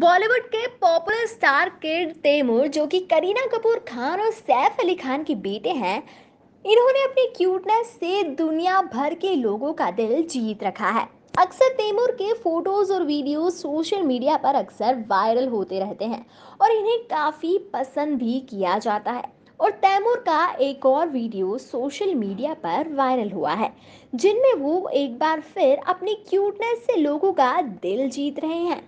बॉलीवुड के popular star kid Taimur जो कि करीना कपूर खान और सैफ अली खान के बेटे हैं इन्होंने अपनी क्यूटनेस से दुनिया भर के लोगों का दिल जीत रखा है अक्सर तैमूर के फोटोज और वीडियो सोशल मीडिया पर अक्सर वायरल होते रहते हैं और इन्हें काफ़ी पसंद भी किया जाता है और तैमूर का एक और वीडियो सोशल मीडिया पर वायरल हुआ है जिनमें वो एक बार फिर अपनी क्यूटनेस से लोगों का दिल जीत रहे हैं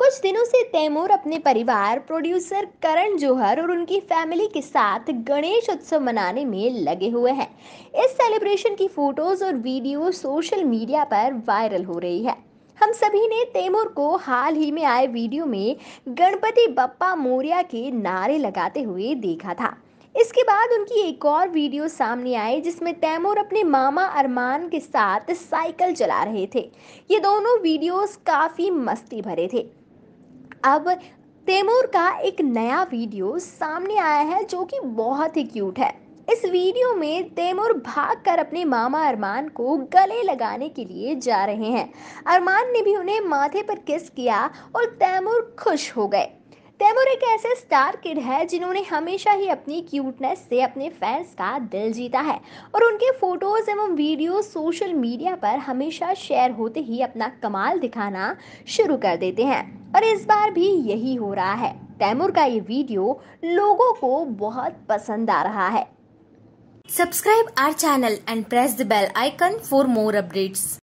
कुछ दिनों से तैमूर अपने परिवार प्रोड्यूसर करण जोहर और उनकी फैमिली के साथ गणेश उत्सव मनाने में लगे हुए हैं इस सेलिब्रेशन की फोटोज और वीडियो सोशल मीडिया पर वायरल हो रही है हम सभी ने तैमूर को हाल ही में आए वीडियो में गणपति बप्पा मोरिया के नारे लगाते हुए देखा था इसके बाद उनकी एक और वीडियो सामने आई जिसमें तैमूर अपने मामा अरमान के साथ साइकिल चला रहे थे ये दोनों वीडियोस काफ़ी मस्ती भरे थे अब तैमूर का एक नया वीडियो सामने आया है जो कि बहुत ही क्यूट है इस वीडियो में तैमूर भागकर अपने मामा अरमान को गले लगाने के लिए जा रहे हैं अरमान ने भी उन्हें माथे पर किस किया और तैमूर खुश हो गए तैमूर एक ऐसे स्टार किड है जिन्होंने हमेशा ही अपनी क्यूटनेस से अपने फैंस का दिल जीता है और उनके फोटोज एवं वीडियो सोशल मीडिया पर हमेशा शेयर होते ही अपना कमाल दिखाना शुरू कर देते हैं और इस बार भी यही हो रहा है तैमूर का ये वीडियो लोगों को बहुत पसंद आ रहा है subscribe our channel and press the bell icon for more updates